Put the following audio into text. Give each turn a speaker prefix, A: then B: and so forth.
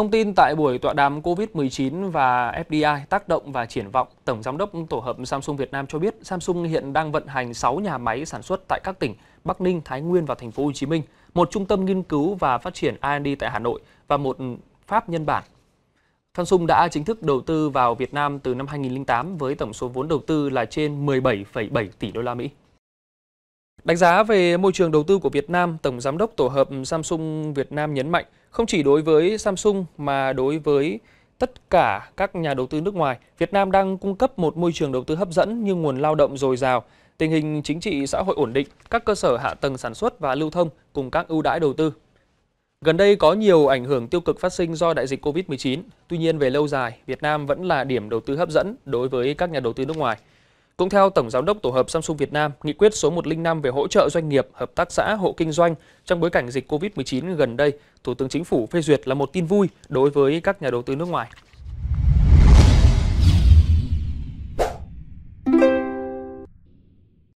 A: Thông tin tại buổi tọa đàm COVID-19 và FDI tác động và triển vọng, Tổng Giám đốc Tổ hợp Samsung Việt Nam cho biết Samsung hiện đang vận hành 6 nhà máy sản xuất tại các tỉnh Bắc Ninh, Thái Nguyên và Thành phố Hồ Chí Minh, một trung tâm nghiên cứu và phát triển R&D tại Hà Nội và một Pháp nhân bản. Samsung đã chính thức đầu tư vào Việt Nam từ năm 2008 với tổng số vốn đầu tư là trên 17,7 tỷ đô la Mỹ. Đánh giá về môi trường đầu tư của Việt Nam, Tổng Giám đốc Tổ hợp Samsung Việt Nam nhấn mạnh, không chỉ đối với Samsung mà đối với tất cả các nhà đầu tư nước ngoài, Việt Nam đang cung cấp một môi trường đầu tư hấp dẫn như nguồn lao động dồi dào, tình hình chính trị xã hội ổn định, các cơ sở hạ tầng sản xuất và lưu thông cùng các ưu đãi đầu tư. Gần đây có nhiều ảnh hưởng tiêu cực phát sinh do đại dịch COVID-19, tuy nhiên về lâu dài, Việt Nam vẫn là điểm đầu tư hấp dẫn đối với các nhà đầu tư nước ngoài. Cũng theo Tổng Giám đốc Tổ hợp Samsung Việt Nam, nghị quyết số 105 về hỗ trợ doanh nghiệp, hợp tác xã, hộ kinh doanh trong bối cảnh dịch COVID-19 gần đây, Thủ tướng Chính phủ phê duyệt là một tin vui đối với các nhà đầu tư nước ngoài.